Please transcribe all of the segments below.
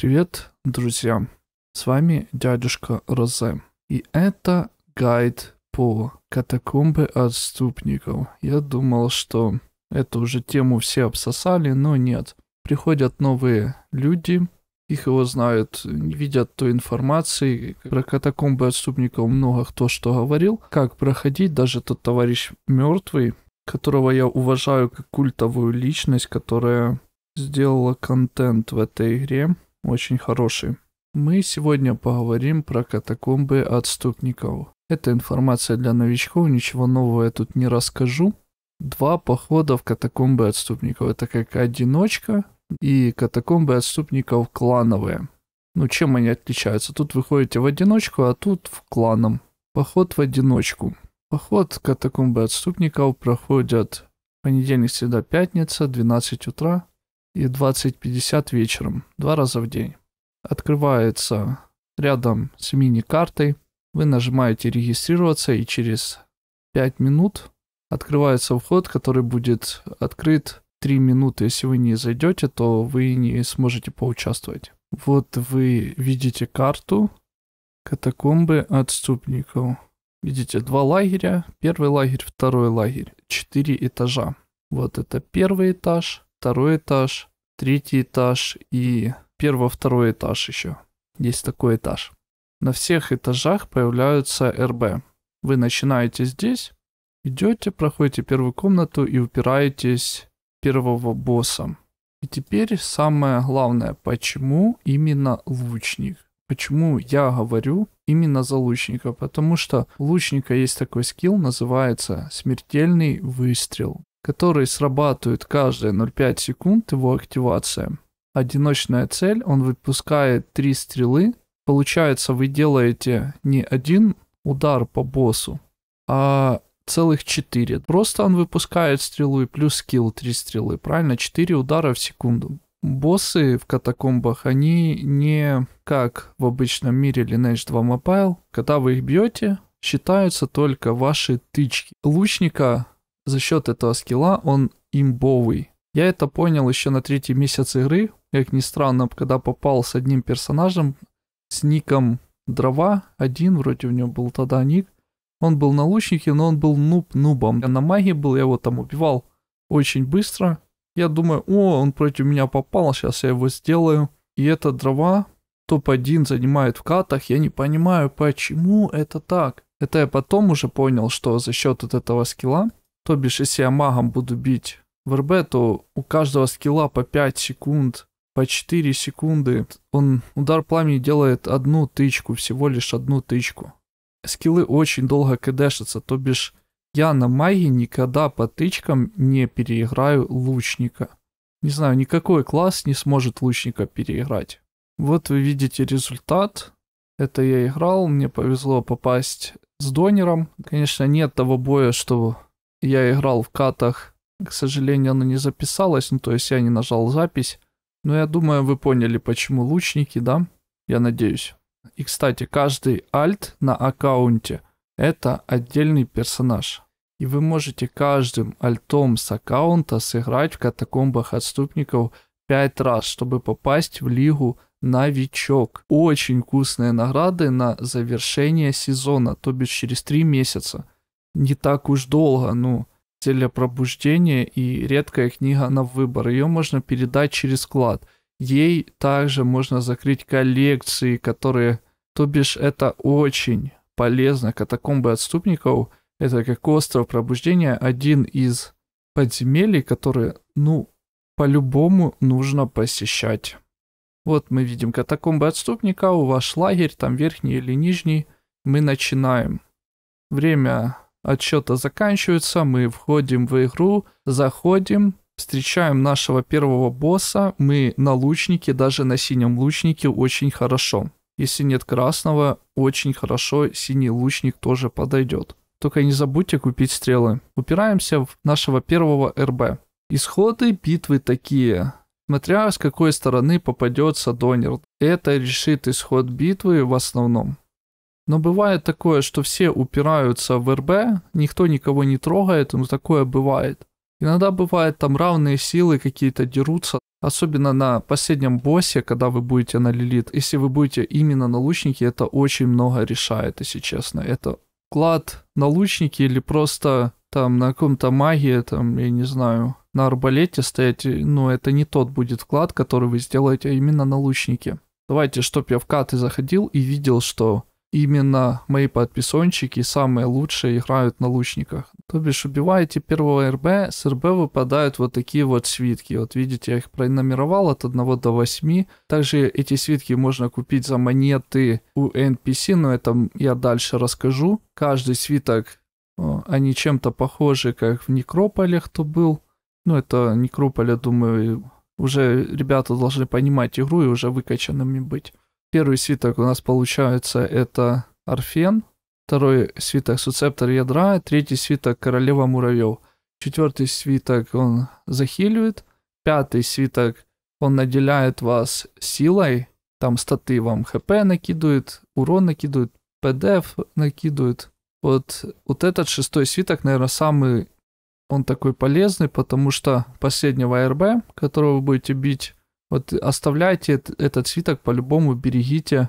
Привет, друзья! С вами дядюшка Розе. И это гайд по катакомбы отступников. Я думал, что эту уже тему все обсосали, но нет. Приходят новые люди, их его знают, не видят той информации. Про катакомбы отступников много кто что говорил. Как проходить, даже тот товарищ мертвый, которого я уважаю как культовую личность, которая сделала контент в этой игре очень хороший. Мы сегодня поговорим про катакомбы отступников. Это информация для новичков, ничего нового я тут не расскажу. Два похода в катакомбы отступников. Это как одиночка и катакомбы отступников клановые. Ну, чем они отличаются? Тут вы ходите в одиночку, а тут в кланом. Поход в одиночку. Поход катакомбы отступников проходят понедельник, среда, пятница, 12 утра и 20.50 вечером, два раза в день. Открывается рядом с мини-картой, вы нажимаете регистрироваться и через 5 минут открывается вход, который будет открыт 3 минуты. Если вы не зайдете, то вы не сможете поучаствовать. Вот вы видите карту катакомбы отступников. Видите, два лагеря. Первый лагерь, второй лагерь. Четыре этажа. Вот это первый этаж второй этаж, третий этаж и первый-второй этаж еще. Есть такой этаж. На всех этажах появляются РБ. Вы начинаете здесь, идете, проходите первую комнату и упираетесь первого босса. И теперь самое главное, почему именно лучник? Почему я говорю именно за лучника? Потому что у лучника есть такой скилл, называется смертельный выстрел который срабатывает каждые 0,5 секунд его активация. Одиночная цель, он выпускает 3 стрелы. Получается, вы делаете не один удар по боссу, а целых 4. Просто он выпускает стрелу и плюс скилл 3 стрелы, правильно? 4 удара в секунду. Боссы в катакомбах, они не как в обычном мире Lineage 2 Mobile. Когда вы их бьете, считаются только ваши тычки. Лучника за счет этого скилла он имбовый. Я это понял еще на третий месяц игры, как ни странно, когда попал с одним персонажем с ником Дрова, один вроде у него был тогда ник. Он был на лучнике, но он был нуб нубом. Я на маге был, я его там убивал очень быстро. Я думаю, о, он против меня попал, сейчас я его сделаю. И это дрова топ-1 занимает в катах. Я не понимаю, почему это так. Это я потом уже понял, что за счет вот этого скилла то бишь, если я магом буду бить в РБ, то у каждого скилла по 5 секунд, по 4 секунды. Он удар пламени делает одну тычку, всего лишь одну тычку. Скиллы очень долго кдэшатся, то бишь я на магии никогда по тычкам не переиграю лучника. Не знаю, никакой класс не сможет лучника переиграть. Вот вы видите результат. Это я играл, мне повезло попасть с донером. Конечно, нет того боя, что я играл в катах. К сожалению, она не записалась, ну то есть я не нажал запись. Но я думаю, вы поняли, почему лучники, да? Я надеюсь. И, кстати, каждый альт на аккаунте — это отдельный персонаж. И вы можете каждым альтом с аккаунта сыграть в катакомбах отступников 5 раз, чтобы попасть в лигу новичок. Очень вкусные награды на завершение сезона, то бишь через 3 месяца не так уж долго, ну, пробуждения и редкая книга на выбор. Ее можно передать через склад. Ей также можно закрыть коллекции, которые... То бишь, это очень полезно. Катакомбы отступников — это как остров пробуждения, один из подземелий, которые, ну, по-любому нужно посещать. Вот мы видим катакомбы отступника, у ваш лагерь, там верхний или нижний. Мы начинаем. Время Отчета заканчивается, мы входим в игру, заходим, встречаем нашего первого босса, мы на лучнике, даже на синем лучнике очень хорошо. Если нет красного, очень хорошо синий лучник тоже подойдет. Только не забудьте купить стрелы. Упираемся в нашего первого РБ. Исходы битвы такие. Смотря с какой стороны попадется донер. Это решит исход битвы в основном. Но бывает такое, что все упираются в РБ, никто никого не трогает, но ну, такое бывает. Иногда бывает там равные силы какие-то дерутся, особенно на последнем боссе, когда вы будете на Лилит. Если вы будете именно на лучнике, это очень много решает, если честно. Это клад на лучнике или просто там на каком-то магии, там, я не знаю, на арбалете стоять, Но ну, это не тот будет вклад, который вы сделаете, а именно на лучнике. Давайте, чтоб я в каты заходил и видел, что именно мои подписончики самые лучшие играют на лучниках. То бишь убиваете первого РБ, с РБ выпадают вот такие вот свитки. Вот видите, я их пронумеровал от 1 до 8. Также эти свитки можно купить за монеты у NPC, но это я дальше расскажу. Каждый свиток, э, они чем-то похожи, как в Некрополе, кто был. Ну это Некрополя, думаю, уже ребята должны понимать игру и уже выкачанными быть. Первый свиток у нас получается это Орфен, второй свиток Суцептор Ядра, третий свиток Королева Муравьев, четвертый свиток он захиливает, пятый свиток он наделяет вас силой, там статы вам хп накидывает, урон накидывает, ПДФ накидывает. Вот, вот этот шестой свиток, наверное, самый он такой полезный, потому что последнего РБ, которого вы будете бить, вот оставляйте этот свиток по-любому, берегите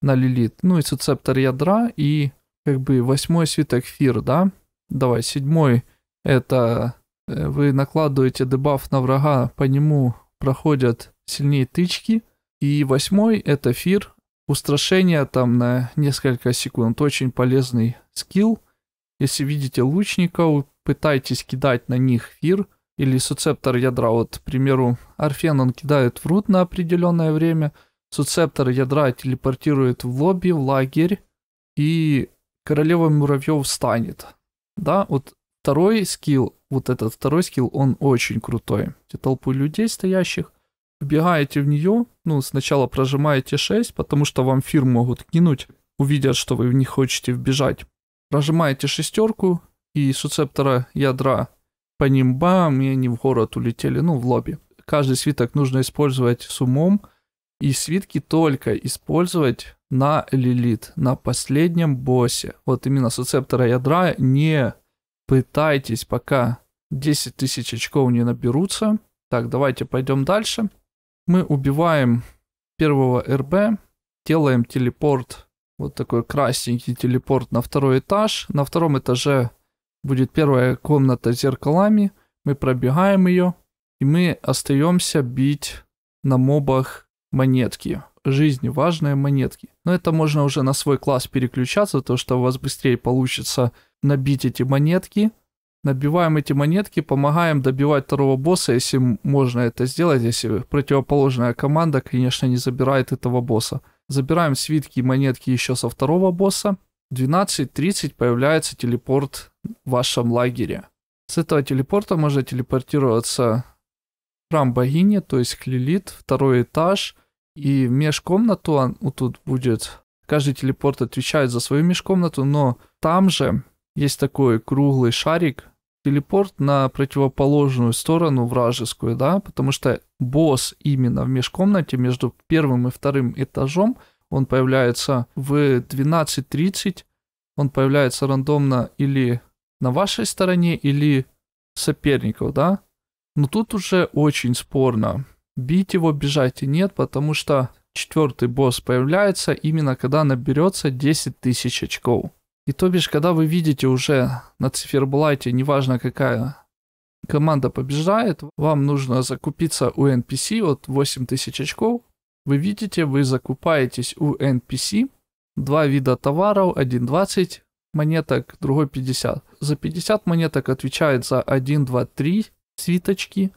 на лилит. Ну и сецептор ядра и как бы восьмой свиток фир, да? Давай, седьмой это э, вы накладываете дебаф на врага, по нему проходят сильнее тычки. И восьмой это фир, устрашение там на несколько секунд. Очень полезный скилл. Если видите лучников, пытайтесь кидать на них фир – или суцептор ядра. Вот, к примеру, Орфен он кидает в рут на определенное время, суцептор ядра телепортирует в лобби, в лагерь, и королева муравьев встанет Да, вот второй скилл, вот этот второй скилл, он очень крутой. Те толпы людей стоящих, вбегаете в нее, ну, сначала прожимаете 6, потому что вам фир могут кинуть, увидят, что вы в них хотите вбежать. Прожимаете шестерку, и суцептора ядра по ним бам, и они в город улетели, ну, в лобби. Каждый свиток нужно использовать с умом, и свитки только использовать на лилит, на последнем боссе. Вот именно с рецептора ядра не пытайтесь, пока 10 тысяч очков не наберутся. Так, давайте пойдем дальше. Мы убиваем первого РБ, делаем телепорт, вот такой красненький телепорт на второй этаж. На втором этаже будет первая комната с зеркалами, мы пробегаем ее, и мы остаемся бить на мобах монетки. Жизни важные монетки. Но это можно уже на свой класс переключаться, то что у вас быстрее получится набить эти монетки. Набиваем эти монетки, помогаем добивать второго босса, если можно это сделать, если противоположная команда, конечно, не забирает этого босса. Забираем свитки и монетки еще со второго босса. 12.30 появляется телепорт в вашем лагере. С этого телепорта можно телепортироваться в храм богини, то есть к Лилит, второй этаж. И межкомнату он, вот тут будет... Каждый телепорт отвечает за свою межкомнату, но там же есть такой круглый шарик, телепорт на противоположную сторону вражескую, да, потому что босс именно в межкомнате между первым и вторым этажом, он появляется в 12.30, он появляется рандомно или на вашей стороне или соперников, да? Но тут уже очень спорно. Бить его, бежать и нет, потому что четвертый босс появляется именно когда наберется 10 тысяч очков. И то бишь, когда вы видите уже на циферблате, неважно какая команда побеждает, вам нужно закупиться у NPC, вот 8 тысяч очков. Вы видите, вы закупаетесь у NPC, два вида товаров, 1.20, монеток, другой 50. За 50 монеток отвечает за 1, 2, 3 свиточки.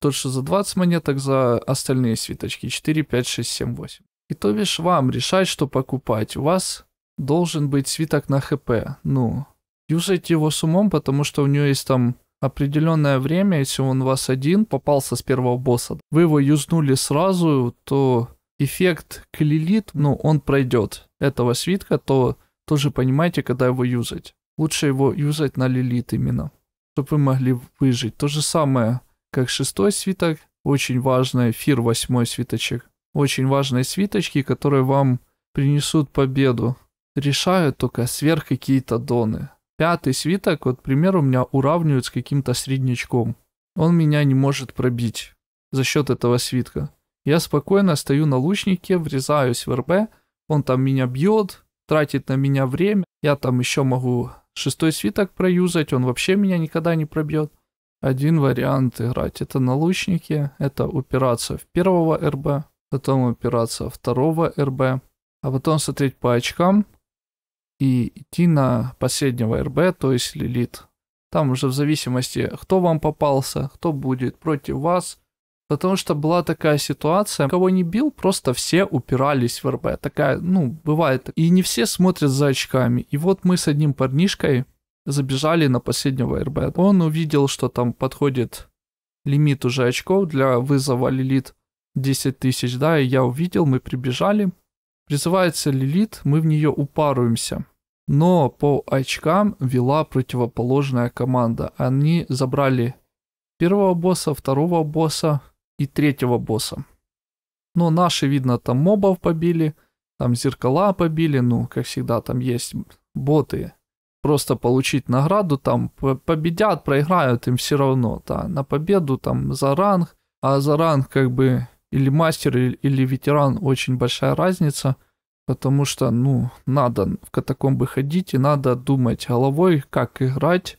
Тот, что за 20 монеток, за остальные свиточки. 4, 5, 6, 7, 8. И то бишь вам решать, что покупать. У вас должен быть свиток на хп. Ну, юзайте его с умом, потому что у него есть там определенное время, если он у вас один, попался с первого босса, вы его юзнули сразу, то эффект клилит, ну, он пройдет этого свитка, то тоже понимаете, когда его юзать. Лучше его юзать на лилит именно, чтобы вы могли выжить. То же самое, как шестой свиток, очень важный эфир, восьмой свиточек. Очень важные свиточки, которые вам принесут победу. Решают только сверх какие-то доны. Пятый свиток, вот, к примеру, меня уравнивают с каким-то среднячком. Он меня не может пробить за счет этого свитка. Я спокойно стою на лучнике, врезаюсь в РБ, он там меня бьет, тратит на меня время. Я там еще могу шестой свиток проюзать, он вообще меня никогда не пробьет. Один вариант играть это на лучнике, это упираться в первого РБ, потом упираться второго РБ, а потом смотреть по очкам и идти на последнего РБ, то есть лилит. Там уже в зависимости, кто вам попался, кто будет против вас, Потому что была такая ситуация, кого не бил, просто все упирались в РБ. Такая, ну, бывает. И не все смотрят за очками. И вот мы с одним парнишкой забежали на последнего РБ. Он увидел, что там подходит лимит уже очков для вызова Лилит 10 тысяч, да, и я увидел, мы прибежали. Призывается Лилит, мы в нее упаруемся. Но по очкам вела противоположная команда. Они забрали первого босса, второго босса, и третьего босса. Но наши, видно, там мобов побили, там зеркала побили, ну, как всегда, там есть боты. Просто получить награду, там победят, проиграют, им все равно, да, на победу, там, за ранг, а за ранг, как бы, или мастер, или, ветеран, очень большая разница, потому что, ну, надо в катакомбы ходить, и надо думать головой, как играть,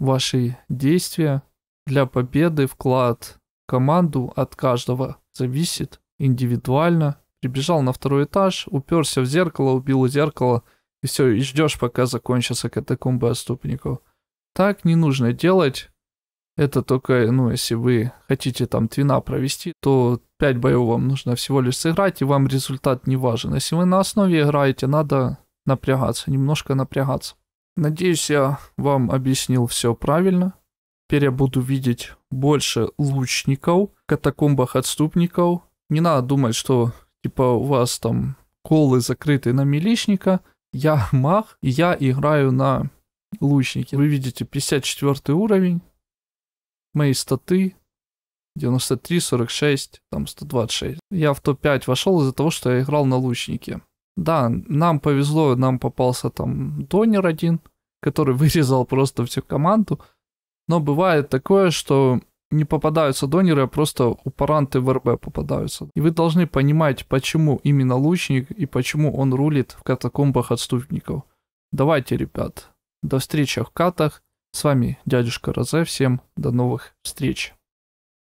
ваши действия для победы, вклад Команду от каждого зависит индивидуально. Прибежал на второй этаж, уперся в зеркало, убил зеркало, и все, и ждешь, пока закончатся катакомбы отступников. Так не нужно делать. Это только, ну, если вы хотите там твина провести, то 5 боев вам нужно всего лишь сыграть, и вам результат не важен. Если вы на основе играете, надо напрягаться, немножко напрягаться. Надеюсь, я вам объяснил все правильно. Теперь я буду видеть больше лучников, катакомбах отступников. Не надо думать, что типа у вас там колы закрыты на милишника. Я маг, и я играю на лучнике. Вы видите 54 уровень, мои статы 93, 46, там 126. Я в топ-5 вошел из-за того, что я играл на лучнике. Да, нам повезло, нам попался там донер один, который вырезал просто всю команду. Но бывает такое, что не попадаются донеры, а просто упаранты в РБ попадаются. И вы должны понимать, почему именно лучник и почему он рулит в катакомбах отступников. Давайте, ребят, до встречи в катах. С вами дядюшка Розе, всем до новых встреч.